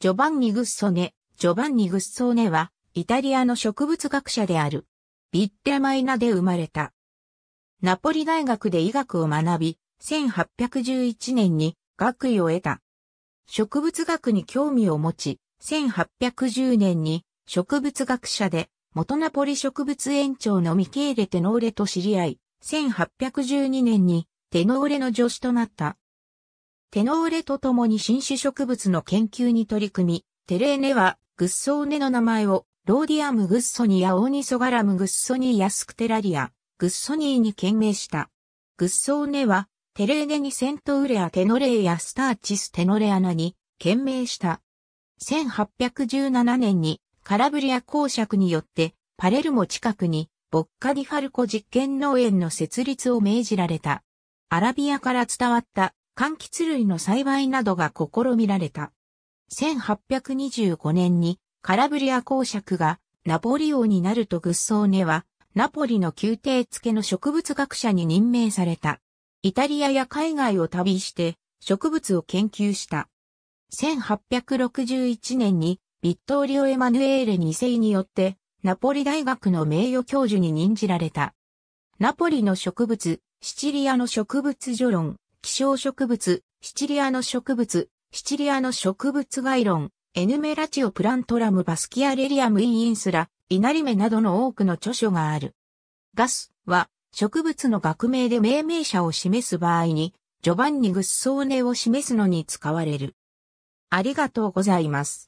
ジョバンニ・グッソネ、ジョバンニ・グッソネは、イタリアの植物学者である。ビッテマイナで生まれた。ナポリ大学で医学を学び、1811年に学位を得た。植物学に興味を持ち、1810年に植物学者で元ナポリ植物園長のミケーレ・テノーレと知り合い、1812年にテノーレの助手となった。テノーレと共に新種植物の研究に取り組み、テレーネは、グッソーネの名前を、ローディアムグッソニアオーニソガラムグッソニーヤスクテラリア、グッソニーに献名した。グッソーネは、テレーネにセントウレアテノレーやスターチステノレアナに献名した。1817年にカラブリア公爵によってパレルモ近くにボッカディファルコ実験農園の設立を命じられた。アラビアから伝わった柑橘類の栽培などが試みられた。1825年にカラブリア公爵がナポリ王になるとグッソーネはナポリの宮廷付けの植物学者に任命された。イタリアや海外を旅して植物を研究した。1861年にビットーリオ・エマヌエーレ2世によってナポリ大学の名誉教授に任じられた。ナポリの植物、シチリアの植物序論、希少植物、シチリアの植物、シチリアの植物概論、エヌメラチオプラントラムバスキアレリアムインインスラ、イナリメなどの多くの著書がある。ガスは植物の学名で命名者を示す場合に、ジョバンニ・グッソーネを示すのに使われる。ありがとうございます。